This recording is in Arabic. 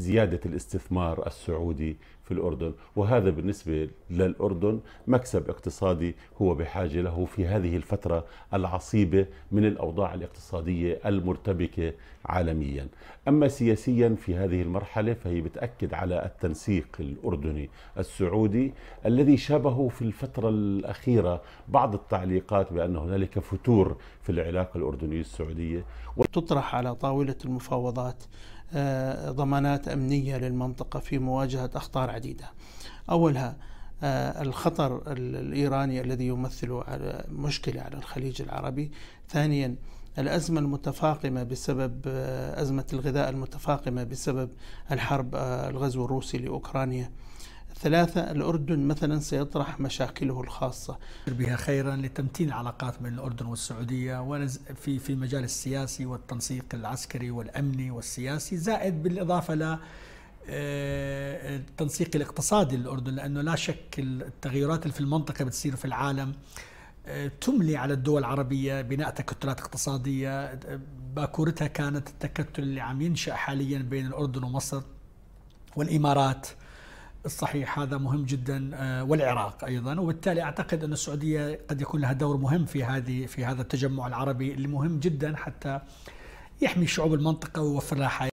زيادة الاستثمار السعودي في الأردن وهذا بالنسبة للأردن مكسب اقتصادي هو بحاجة له في هذه الفترة العصيبة من الأوضاع الاقتصادية المرتبكة عالميا أما سياسيا في هذه المرحلة فهي بتأكد على التنسيق الأردني السعودي الذي شابه في الفترة الأخيرة بعض التعليقات بأن هنالك فتور في العلاقة الأردنية السعودية وتطرح على طاولة المفاوضات آه، ضمانات أمنية للمنطقة في مواجهة أخطار عديدة أولها آه، الخطر الإيراني الذي يمثل مشكلة على الخليج العربي ثانيا الأزمة المتفاقمة بسبب آه، أزمة الغذاء المتفاقمة بسبب الحرب الغزو الروسي لأوكرانيا ثلاثة الأردن مثلا سيطرح مشاكله الخاصة بها خيرا لتمتين العلاقات بين الأردن والسعودية في في مجال السياسي والتنسيق العسكري والأمني والسياسي زائد بالإضافة ل آه، التنسيق الاقتصادي للأردن لأنه لا شك التغيرات اللي في المنطقة بتصير في العالم آه، تملي على الدول العربية بناء تكتلات اقتصادية باكورتها كانت التكتل اللي عم ينشأ حاليا بين الأردن ومصر والإمارات صحيح هذا مهم جدا آه، والعراق ايضا وبالتالي اعتقد ان السعوديه قد يكون لها دور مهم في هذه في هذا التجمع العربي اللي مهم جدا حتى يحمي شعوب المنطقه ويوفر لها حياه